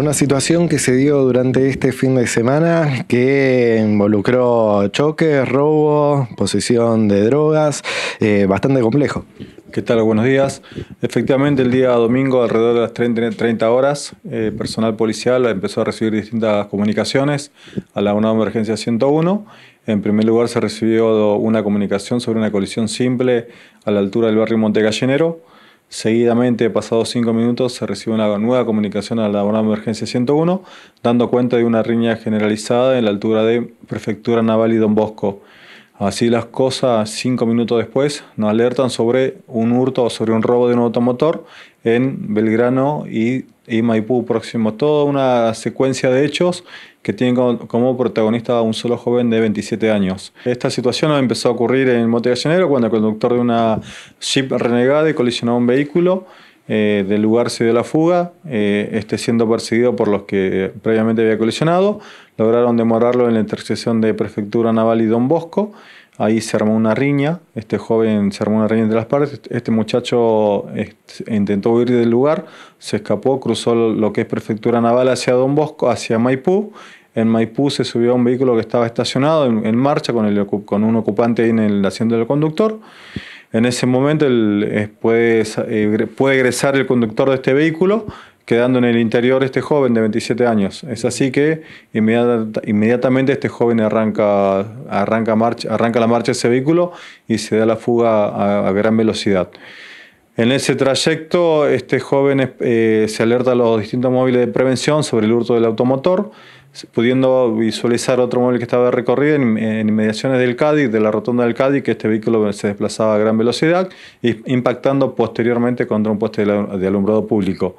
Una situación que se dio durante este fin de semana que involucró choques, robo, posesión de drogas, eh, bastante complejo. ¿Qué tal? Buenos días. Efectivamente, el día domingo, alrededor de las 30, horas, eh, personal policial empezó a recibir distintas comunicaciones a la una de emergencia 101. En primer lugar, se recibió una comunicación sobre una colisión simple a la altura del barrio Montegallenero Seguidamente, pasados cinco minutos, se recibe una nueva comunicación a la de emergencia 101, dando cuenta de una riña generalizada en la altura de Prefectura Naval y Don Bosco. Así las cosas, cinco minutos después, nos alertan sobre un hurto o sobre un robo de un automotor en Belgrano y, Maipú próximo. Toda una secuencia de hechos que tienen como, protagonista a un solo joven de 27 años. Esta situación empezó a ocurrir en Motega, cuando el conductor de una Jeep Renegade colisionó un vehículo. Eh, del lugar se dio la fuga, eh, este siendo perseguido por los que previamente había colisionado. Lograron demorarlo en la intersección de Prefectura Naval y Don Bosco. Ahí se armó una riña, este joven se armó una riña entre las partes, este, este muchacho este, intentó huir del lugar, se escapó, cruzó lo que es prefectura naval hacia Don Bosco, hacia Maipú. En Maipú se subió a un vehículo que estaba estacionado en, marcha con, un ocupante en el asiento del conductor. En ese momento el, eh, puede, eh, puede egresar el conductor de este vehículo, quedando en el interior este joven de 27 años. Es así que inmediatamente este joven arranca, arranca, marcha, arranca la marcha de ese vehículo y se da la fuga a, gran velocidad. En ese trayecto, este joven eh, se alerta a los distintos móviles de prevención sobre el hurto del automotor, pudiendo visualizar otro móvil que estaba recorrido en, inmediaciones del Cádiz, de la rotonda del Cádiz, que este vehículo se desplazaba a gran velocidad, impactando posteriormente contra un poste de alumbrado público.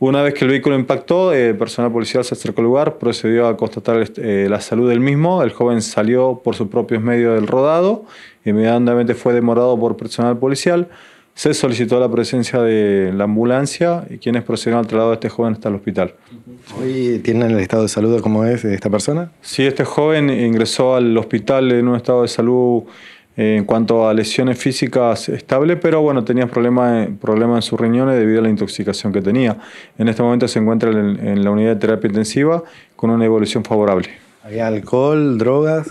Una vez que el vehículo impactó, el eh, personal policial se acercó al lugar, procedió a constatar eh, la salud del mismo. El joven salió por sus propios medios del rodado, inmediatamente fue demorado por personal policial. Se solicitó la presencia de la ambulancia y quienes procedieron al traslado de este joven hasta el hospital. ¿Hoy tienen el estado de salud como es esta persona? Sí, este joven ingresó al hospital en un estado de salud eh, en cuanto a lesiones físicas, estable, pero bueno, tenía problemas eh, en sus riñones debido a la intoxicación que tenía. En este momento se encuentra en, en la unidad de terapia intensiva con una evolución favorable. ¿Había alcohol, drogas?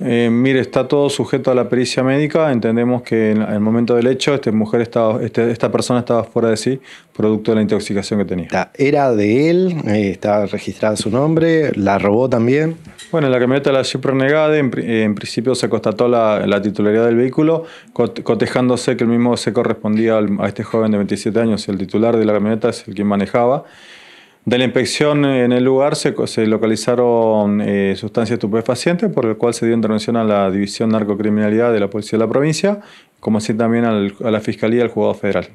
Eh, mire, está todo sujeto a la pericia médica. Entendemos que en el momento del hecho, esta mujer estaba, este, esta persona estaba fuera de sí, producto de la intoxicación que tenía. Era de él, eh, estaba está su nombre, la robó también. Bueno, en la camioneta de la Jeep Renegade, en, principio se constató la, titularidad del vehículo, cotejándose que el mismo se correspondía a este joven de 27 años. El titular de la camioneta es el quien manejaba. De la inspección en el lugar se, localizaron eh, sustancias estupefacientes, por el cual se dio intervención a la División Narcocriminalidad de la Policía de la Provincia, como así también a la Fiscalía y al Juzgado Federal.